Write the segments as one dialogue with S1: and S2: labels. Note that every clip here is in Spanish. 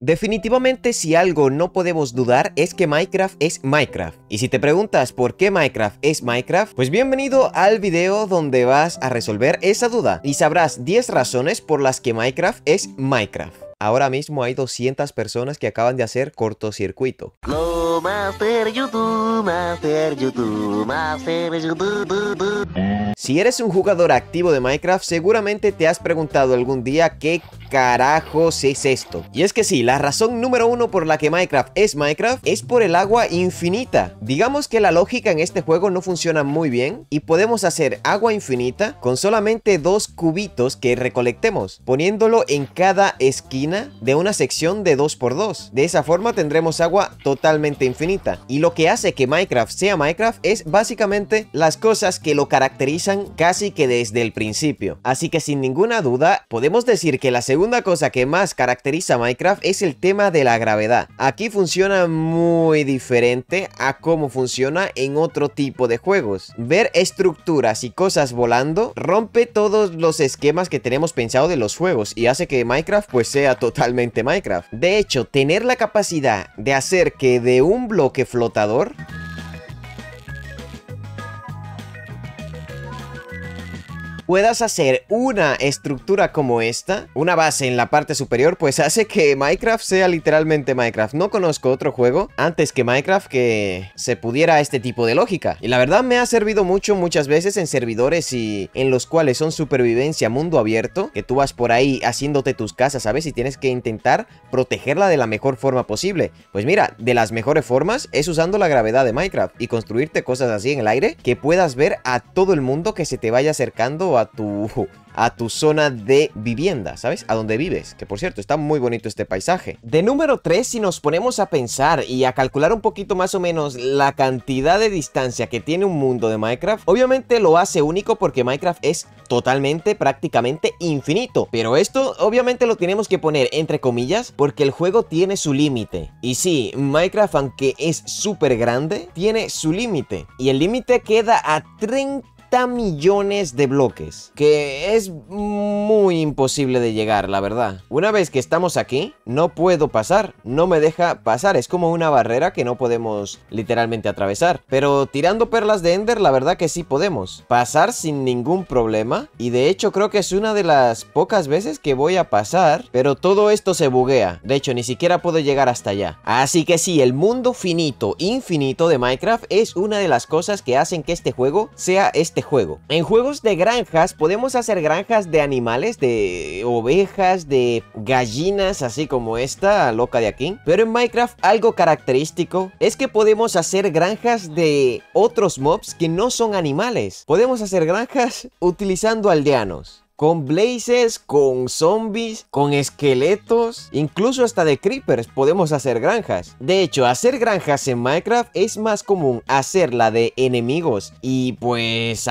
S1: Definitivamente si algo no podemos dudar es que Minecraft es Minecraft. Y si te preguntas por qué Minecraft es Minecraft, pues bienvenido al video donde vas a resolver esa duda y sabrás 10 razones por las que Minecraft es Minecraft. Ahora mismo hay 200 personas que acaban de hacer cortocircuito. YouTube, YouTube. Si eres un jugador activo de Minecraft, seguramente te has preguntado algún día qué carajos es esto. Y es que sí, la razón número uno por la que Minecraft es Minecraft es por el agua infinita. Digamos que la lógica en este juego no funciona muy bien y podemos hacer agua infinita con solamente dos cubitos que recolectemos, poniéndolo en cada esquina de una sección de 2x2. De esa forma tendremos agua totalmente infinita. Y lo que hace que Minecraft sea Minecraft es básicamente las cosas que lo caracterizan caracterizan casi que desde el principio. Así que sin ninguna duda, podemos decir que la segunda cosa que más caracteriza a Minecraft es el tema de la gravedad. Aquí funciona muy diferente a cómo funciona en otro tipo de juegos. Ver estructuras y cosas volando rompe todos los esquemas que tenemos pensado de los juegos y hace que Minecraft pues sea totalmente Minecraft. De hecho, tener la capacidad de hacer que de un bloque flotador puedas hacer una estructura como esta, una base en la parte superior, pues hace que Minecraft sea literalmente Minecraft. No conozco otro juego antes que Minecraft que se pudiera este tipo de lógica. Y la verdad me ha servido mucho muchas veces en servidores y en los cuales son supervivencia mundo abierto, que tú vas por ahí haciéndote tus casas, ¿sabes? Y tienes que intentar protegerla de la mejor forma posible. Pues mira, de las mejores formas es usando la gravedad de Minecraft y construirte cosas así en el aire que puedas ver a todo el mundo que se te vaya acercando a tu, a tu zona de vivienda, ¿sabes? A donde vives, que por cierto, está muy bonito este paisaje. De número 3, si nos ponemos a pensar y a calcular un poquito más o menos la cantidad de distancia que tiene un mundo de Minecraft, obviamente lo hace único porque Minecraft es totalmente, prácticamente infinito. Pero esto obviamente lo tenemos que poner entre comillas porque el juego tiene su límite. Y sí, Minecraft aunque es súper grande, tiene su límite. Y el límite queda a 30 millones de bloques, que es muy imposible de llegar, la verdad. Una vez que estamos aquí, no puedo pasar, no me deja pasar, es como una barrera que no podemos literalmente atravesar. Pero tirando perlas de Ender, la verdad que sí podemos pasar sin ningún problema, y de hecho creo que es una de las pocas veces que voy a pasar, pero todo esto se buguea, de hecho ni siquiera puedo llegar hasta allá. Así que sí, el mundo finito, infinito de Minecraft es una de las cosas que hacen que este juego sea este juego. En juegos de granjas podemos hacer granjas de animales, de ovejas, de gallinas, así como esta loca de aquí. Pero en Minecraft algo característico es que podemos hacer granjas de otros mobs que no son animales. Podemos hacer granjas utilizando aldeanos con blazes, con zombies, con esqueletos, incluso hasta de creepers podemos hacer granjas. De hecho, hacer granjas en Minecraft es más común hacerla de enemigos y pues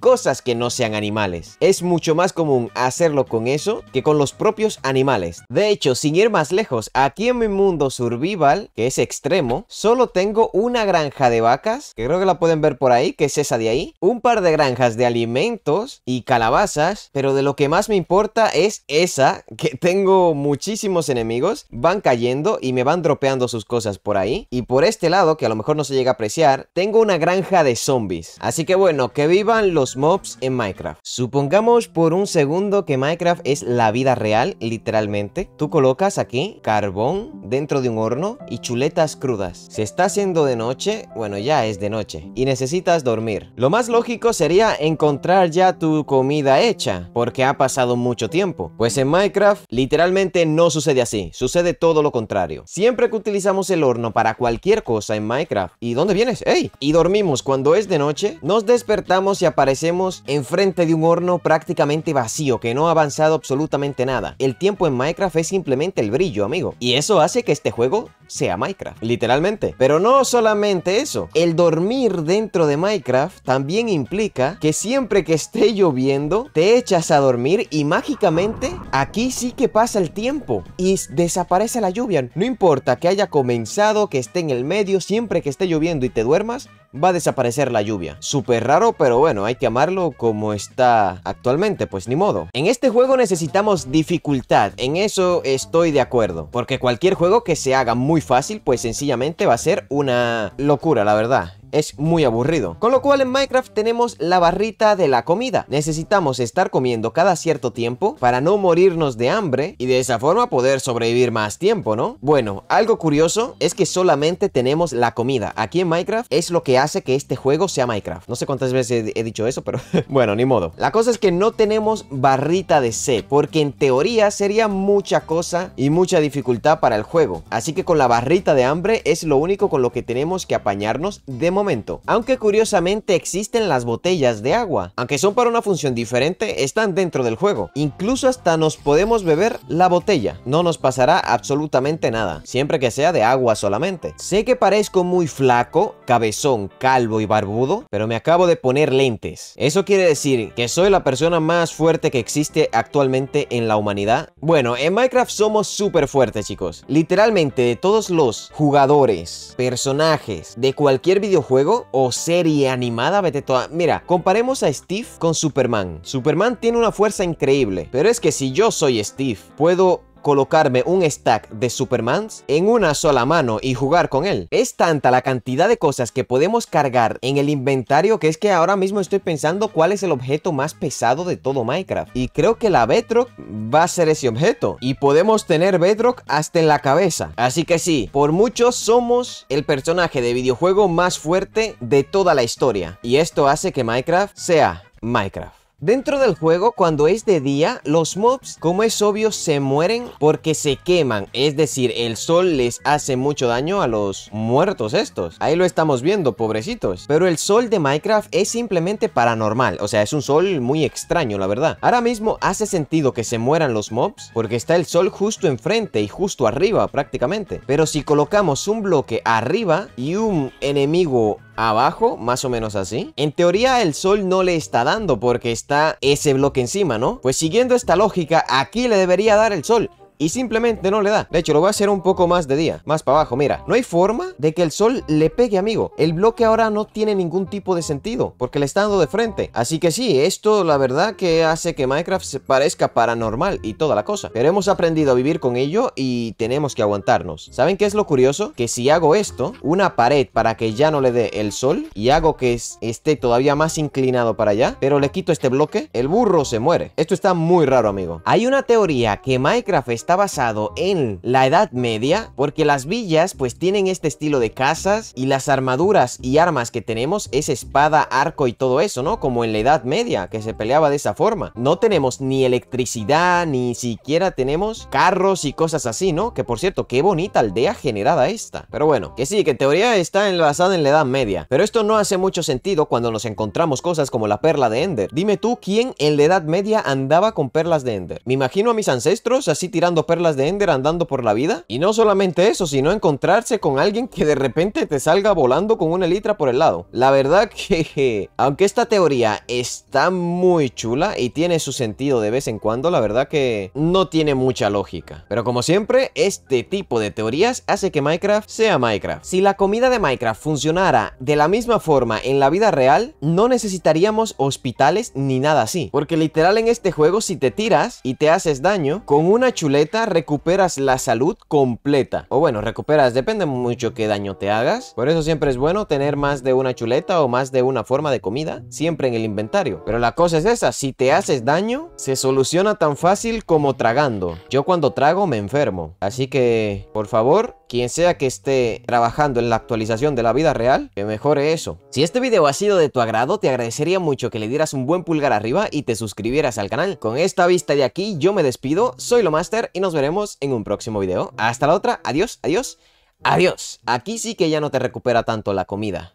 S1: cosas que no sean animales. Es mucho más común hacerlo con eso que con los propios animales. De hecho, sin ir más lejos, aquí en mi mundo survival, que es extremo, solo tengo una granja de vacas, que creo que la pueden ver por ahí, que es esa de ahí, un par de granjas de alimentos y calabazas, pero pero de lo que más me importa es esa, que tengo muchísimos enemigos, van cayendo y me van dropeando sus cosas por ahí. Y por este lado, que a lo mejor no se llega a apreciar, tengo una granja de zombies. Así que bueno, que vivan los mobs en Minecraft. Supongamos por un segundo que Minecraft es la vida real, literalmente. Tú colocas aquí carbón dentro de un horno y chuletas crudas. Se está haciendo de noche, bueno ya es de noche, y necesitas dormir. Lo más lógico sería encontrar ya tu comida hecha, porque ha pasado mucho tiempo. Pues en Minecraft literalmente no sucede así, sucede todo lo contrario. Siempre que utilizamos el horno para cualquier cosa en Minecraft, ¿y dónde vienes? ¡Ey! Y dormimos cuando es de noche, nos despertamos y aparecemos enfrente de un horno prácticamente vacío que no ha avanzado absolutamente nada. El tiempo en Minecraft es simplemente el brillo, amigo. Y eso hace que este juego sea Minecraft, literalmente. Pero no solamente eso, el dormir dentro de Minecraft también implica que siempre que esté lloviendo, te echas a dormir y mágicamente aquí sí que pasa el tiempo y desaparece la lluvia. No importa que haya comenzado, que esté en el medio, siempre que esté lloviendo y te duermas, va a desaparecer la lluvia. Súper raro, pero bueno, hay que amarlo como está actualmente, pues ni modo. En este juego necesitamos dificultad, en eso estoy de acuerdo, porque cualquier juego que se haga muy fácil, pues sencillamente va a ser una locura, la verdad es muy aburrido. Con lo cual en Minecraft tenemos la barrita de la comida. Necesitamos estar comiendo cada cierto tiempo para no morirnos de hambre y de esa forma poder sobrevivir más tiempo, ¿no? Bueno, algo curioso es que solamente tenemos la comida. Aquí en Minecraft es lo que hace que este juego sea Minecraft. No sé cuántas veces he dicho eso, pero bueno, ni modo. La cosa es que no tenemos barrita de C, porque en teoría sería mucha cosa y mucha dificultad para el juego. Así que con la barrita de hambre es lo único con lo que tenemos que apañarnos de momento. Aunque curiosamente existen las botellas de agua, aunque son para una función diferente, están dentro del juego. Incluso hasta nos podemos beber la botella, no nos pasará absolutamente nada, siempre que sea de agua solamente. Sé que parezco muy flaco, cabezón, calvo y barbudo, pero me acabo de poner lentes. Eso quiere decir que soy la persona más fuerte que existe actualmente en la humanidad. Bueno, en Minecraft somos súper fuertes chicos, literalmente de todos los jugadores, personajes, de cualquier videojuego juego o serie animada, vete toda. Mira, comparemos a Steve con Superman. Superman tiene una fuerza increíble, pero es que si yo soy Steve, puedo colocarme un stack de Supermans en una sola mano y jugar con él. Es tanta la cantidad de cosas que podemos cargar en el inventario que es que ahora mismo estoy pensando cuál es el objeto más pesado de todo Minecraft. Y creo que la Bedrock va a ser ese objeto. Y podemos tener Bedrock hasta en la cabeza. Así que sí, por muchos somos el personaje de videojuego más fuerte de toda la historia. Y esto hace que Minecraft sea Minecraft. Dentro del juego, cuando es de día, los mobs, como es obvio, se mueren porque se queman. Es decir, el sol les hace mucho daño a los muertos estos. Ahí lo estamos viendo, pobrecitos. Pero el sol de Minecraft es simplemente paranormal. O sea, es un sol muy extraño, la verdad. Ahora mismo hace sentido que se mueran los mobs porque está el sol justo enfrente y justo arriba prácticamente. Pero si colocamos un bloque arriba y un enemigo abajo, más o menos así. En teoría el sol no le está dando porque está ese bloque encima, ¿no? Pues siguiendo esta lógica, aquí le debería dar el sol y simplemente no le da. De hecho, lo voy a hacer un poco más de día, más para abajo. Mira, no hay forma de que el sol le pegue, amigo. El bloque ahora no tiene ningún tipo de sentido porque le está dando de frente. Así que sí, esto la verdad que hace que Minecraft se parezca paranormal y toda la cosa. Pero hemos aprendido a vivir con ello y tenemos que aguantarnos. ¿Saben qué es lo curioso? Que si hago esto, una pared para que ya no le dé el sol y hago que esté todavía más inclinado para allá, pero le quito este bloque, el burro se muere. Esto está muy raro, amigo. Hay una teoría que Minecraft está está basado en la Edad Media, porque las villas pues tienen este estilo de casas y las armaduras y armas que tenemos es espada, arco y todo eso, ¿no? Como en la Edad Media, que se peleaba de esa forma. No tenemos ni electricidad, ni siquiera tenemos carros y cosas así, ¿no? Que por cierto, qué bonita aldea generada esta. Pero bueno, que sí, que en teoría está basada en la Edad Media. Pero esto no hace mucho sentido cuando nos encontramos cosas como la perla de Ender. Dime tú, ¿quién en la Edad Media andaba con perlas de Ender? Me imagino a mis ancestros así tirando perlas de Ender andando por la vida. Y no solamente eso, sino encontrarse con alguien que de repente te salga volando con una litra por el lado. La verdad que, aunque esta teoría está muy chula y tiene su sentido de vez en cuando, la verdad que no tiene mucha lógica. Pero como siempre, este tipo de teorías hace que Minecraft sea Minecraft. Si la comida de Minecraft funcionara de la misma forma en la vida real, no necesitaríamos hospitales ni nada así. Porque literal en este juego, si te tiras y te haces daño, con una chuleta recuperas la salud completa. O bueno, recuperas, depende mucho qué daño te hagas. Por eso siempre es bueno tener más de una chuleta o más de una forma de comida siempre en el inventario. Pero la cosa es esa, si te haces daño, se soluciona tan fácil como tragando. Yo cuando trago me enfermo. Así que, por favor, quien sea que esté trabajando en la actualización de la vida real, que mejore eso. Si este video ha sido de tu agrado, te agradecería mucho que le dieras un buen pulgar arriba y te suscribieras al canal. Con esta vista de aquí, yo me despido, soy Lomaster y nos veremos en un próximo video. Hasta la otra, adiós, adiós, adiós. Aquí sí que ya no te recupera tanto la comida,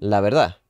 S1: la verdad.